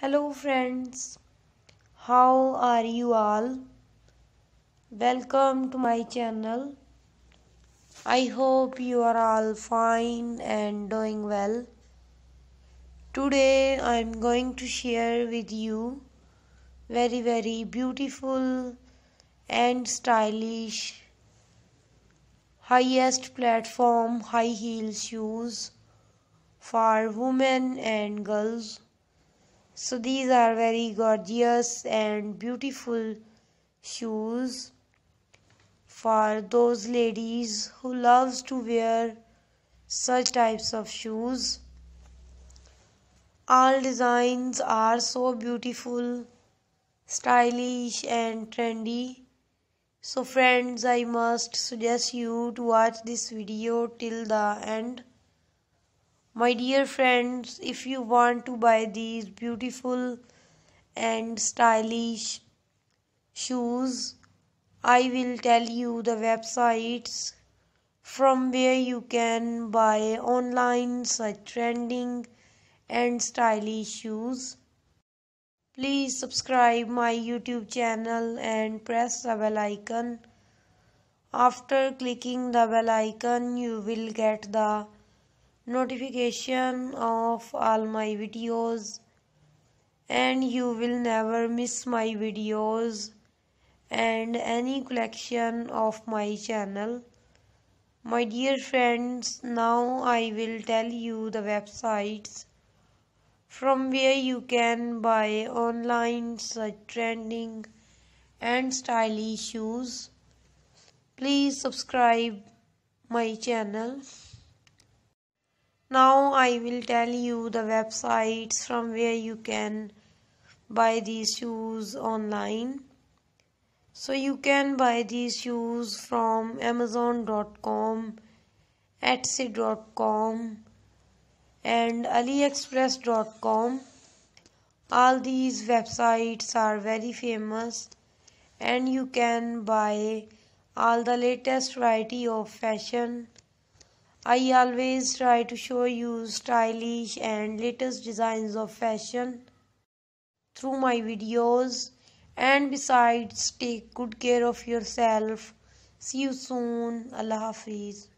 Hello, friends. How are you all? Welcome to my channel. I hope you are all fine and doing well. Today I am going to share with you very very beautiful and stylish highest platform high heel shoes for women and girls so these are very gorgeous and beautiful shoes for those ladies who loves to wear such types of shoes all designs are so beautiful stylish and trendy so friends i must suggest you to watch this video till the end my dear friends, if you want to buy these beautiful and stylish shoes, I will tell you the websites from where you can buy online such trending and stylish shoes. Please subscribe my YouTube channel and press the bell icon. After clicking the bell icon, you will get the notification of all my videos and you will never miss my videos and any collection of my channel my dear friends now i will tell you the websites from where you can buy online such trending and stylish shoes please subscribe my channel now i will tell you the websites from where you can buy these shoes online so you can buy these shoes from amazon.com etsy.com and aliexpress.com all these websites are very famous and you can buy all the latest variety of fashion I always try to show you stylish and latest designs of fashion through my videos and besides take good care of yourself. See you soon. Allah Hafiz.